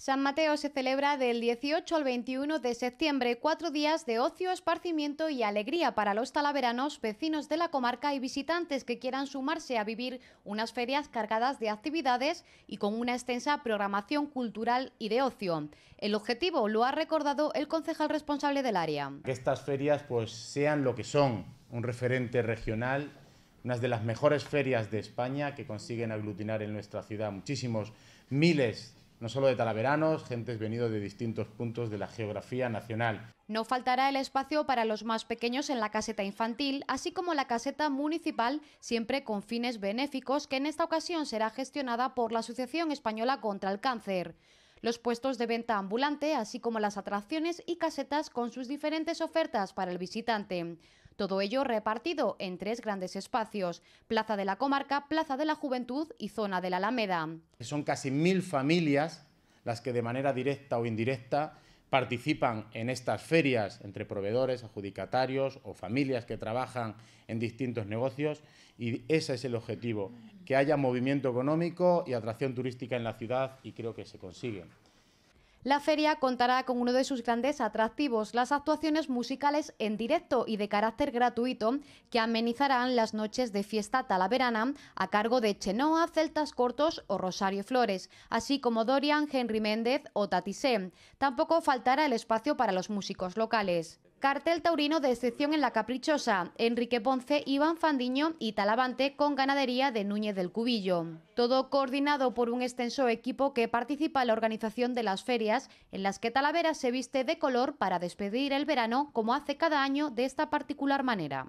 San Mateo se celebra del 18 al 21 de septiembre, cuatro días de ocio, esparcimiento y alegría para los talaveranos, vecinos de la comarca y visitantes que quieran sumarse a vivir unas ferias cargadas de actividades y con una extensa programación cultural y de ocio. El objetivo lo ha recordado el concejal responsable del área. Que estas ferias pues sean lo que son, un referente regional, unas de las mejores ferias de España que consiguen aglutinar en nuestra ciudad muchísimos miles no solo de talaveranos, gentes venidas de distintos puntos de la geografía nacional. No faltará el espacio para los más pequeños en la caseta infantil, así como la caseta municipal, siempre con fines benéficos, que en esta ocasión será gestionada por la Asociación Española contra el Cáncer. Los puestos de venta ambulante, así como las atracciones y casetas con sus diferentes ofertas para el visitante. Todo ello repartido en tres grandes espacios, Plaza de la Comarca, Plaza de la Juventud y Zona de la Alameda. Son casi mil familias las que de manera directa o indirecta participan en estas ferias entre proveedores, adjudicatarios o familias que trabajan en distintos negocios y ese es el objetivo, que haya movimiento económico y atracción turística en la ciudad y creo que se consigue. La feria contará con uno de sus grandes atractivos, las actuaciones musicales en directo y de carácter gratuito que amenizarán las noches de fiesta talaverana a cargo de Chenoa, Celtas Cortos o Rosario Flores, así como Dorian, Henry Méndez o Tatisé. Tampoco faltará el espacio para los músicos locales. Cartel taurino de excepción en La Caprichosa, Enrique Ponce, Iván Fandiño y Talavante con ganadería de Núñez del Cubillo. Todo coordinado por un extenso equipo que participa en la organización de las ferias, en las que Talavera se viste de color para despedir el verano, como hace cada año de esta particular manera.